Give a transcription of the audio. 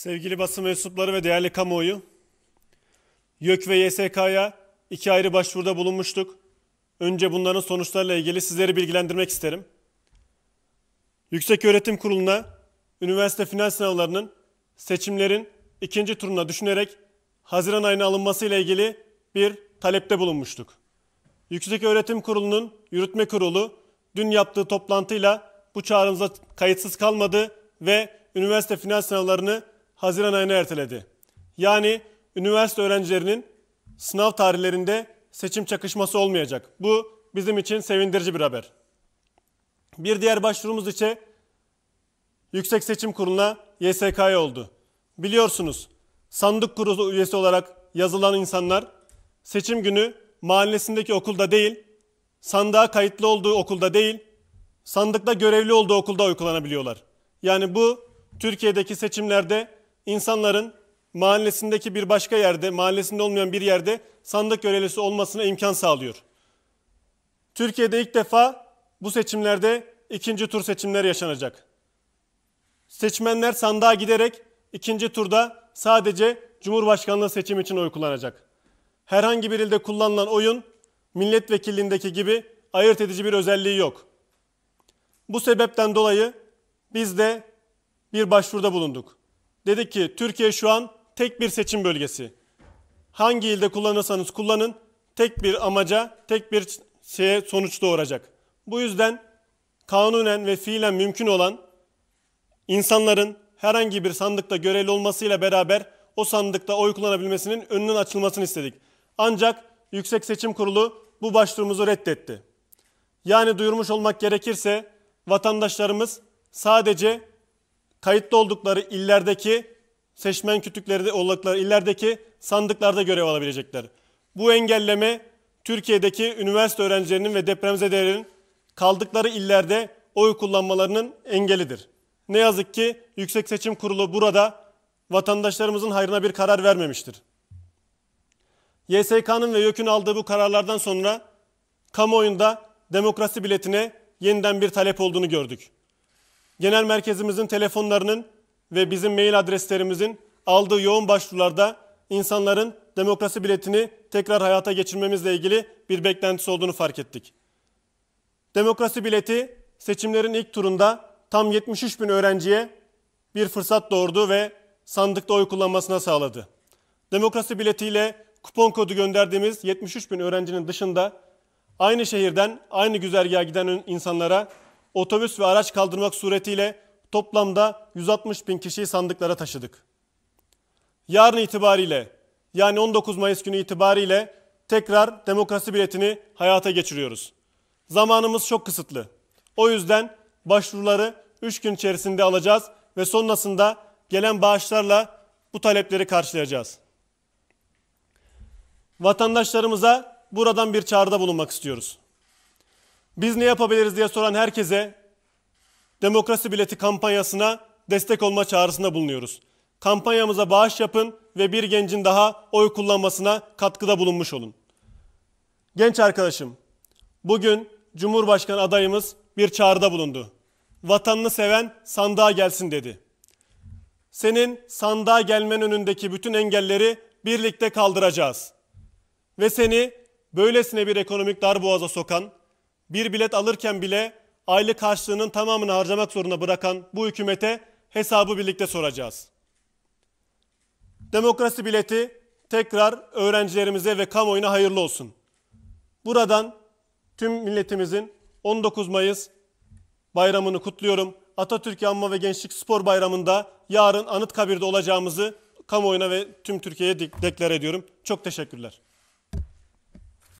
Sevgili basın mensupları ve değerli kamuoyu, YÖK ve YSK'ya iki ayrı başvuruda bulunmuştuk. Önce bunların sonuçlarıyla ilgili sizleri bilgilendirmek isterim. Yüksek Öğretim Kurulu'na üniversite final sınavlarının seçimlerin ikinci turuna düşünerek Haziran ayına alınması ile ilgili bir talepte bulunmuştuk. Yüksek Öğretim Kurulu'nun yürütme kurulu dün yaptığı toplantıyla bu çağrımıza kayıtsız kalmadı ve üniversite final sınavlarını Haziran ayına erteledi. Yani üniversite öğrencilerinin sınav tarihlerinde seçim çakışması olmayacak. Bu bizim için sevindirici bir haber. Bir diğer başvurumuz ise Yüksek Seçim Kurulu'na YSK'ya oldu. Biliyorsunuz sandık kurulu üyesi olarak yazılan insanlar seçim günü mahallesindeki okulda değil, sandığa kayıtlı olduğu okulda değil, sandıkta görevli olduğu okulda oy kullanabiliyorlar. Yani bu Türkiye'deki seçimlerde insanların mahallesindeki bir başka yerde, mahallesinde olmayan bir yerde sandık görevlisi olmasına imkan sağlıyor. Türkiye'de ilk defa bu seçimlerde ikinci tur seçimler yaşanacak. Seçmenler sandığa giderek ikinci turda sadece Cumhurbaşkanlığı seçimi için oy kullanacak. Herhangi bir ilde kullanılan oyun milletvekilliğindeki gibi ayırt edici bir özelliği yok. Bu sebepten dolayı biz de bir başvuruda bulunduk. Dedi ki Türkiye şu an tek bir seçim bölgesi. Hangi ilde kullanırsanız kullanın tek bir amaca, tek bir şeye sonuç doğuracak. Bu yüzden kanunen ve fiilen mümkün olan insanların herhangi bir sandıkta görevli olmasıyla beraber o sandıkta oy kullanabilmesinin önünün açılmasını istedik. Ancak Yüksek Seçim Kurulu bu başvurumuzu reddetti. Yani duyurmuş olmak gerekirse vatandaşlarımız sadece kayıtlı oldukları illerdeki seçmen kütükleri oldukları illerdeki sandıklarda görev alabilecekler. Bu engelleme Türkiye'deki üniversite öğrencilerinin ve depremzedelerin kaldıkları illerde oy kullanmalarının engelidir. Ne yazık ki Yüksek Seçim Kurulu burada vatandaşlarımızın hayrına bir karar vermemiştir. YSK'nın ve YÖK'ün aldığı bu kararlardan sonra kamuoyunda demokrasi biletine yeniden bir talep olduğunu gördük genel merkezimizin telefonlarının ve bizim mail adreslerimizin aldığı yoğun başvurularda insanların demokrasi biletini tekrar hayata geçirmemizle ilgili bir beklentisi olduğunu fark ettik. Demokrasi bileti seçimlerin ilk turunda tam 73 bin öğrenciye bir fırsat doğurdu ve sandıkta oy kullanmasına sağladı. Demokrasi biletiyle kupon kodu gönderdiğimiz 73 bin öğrencinin dışında aynı şehirden aynı güzergaha giden insanlara otobüs ve araç kaldırmak suretiyle toplamda 160 bin kişiyi sandıklara taşıdık. Yarın itibariyle yani 19 Mayıs günü itibariyle tekrar demokrasi biletini hayata geçiriyoruz. Zamanımız çok kısıtlı. O yüzden başvuruları 3 gün içerisinde alacağız ve sonrasında gelen bağışlarla bu talepleri karşılayacağız. Vatandaşlarımıza buradan bir çağrıda bulunmak istiyoruz. Biz ne yapabiliriz diye soran herkese demokrasi bileti kampanyasına destek olma çağrısında bulunuyoruz. Kampanyamıza bağış yapın ve bir gencin daha oy kullanmasına katkıda bulunmuş olun. Genç arkadaşım, bugün Cumhurbaşkanı adayımız bir çağrıda bulundu. Vatanını seven sandığa gelsin dedi. Senin sandığa gelmen önündeki bütün engelleri birlikte kaldıracağız. Ve seni böylesine bir ekonomik darboğaza sokan, bir bilet alırken bile aylık karşılığının tamamını harcamak zorunda bırakan bu hükümete hesabı birlikte soracağız. Demokrasi bileti tekrar öğrencilerimize ve kamuoyuna hayırlı olsun. Buradan tüm milletimizin 19 Mayıs bayramını kutluyorum. Atatürk Anma ve Gençlik Spor Bayramı'nda yarın Anıtkabir'de olacağımızı kamuoyuna ve tüm Türkiye'ye deklar ediyorum. Çok teşekkürler.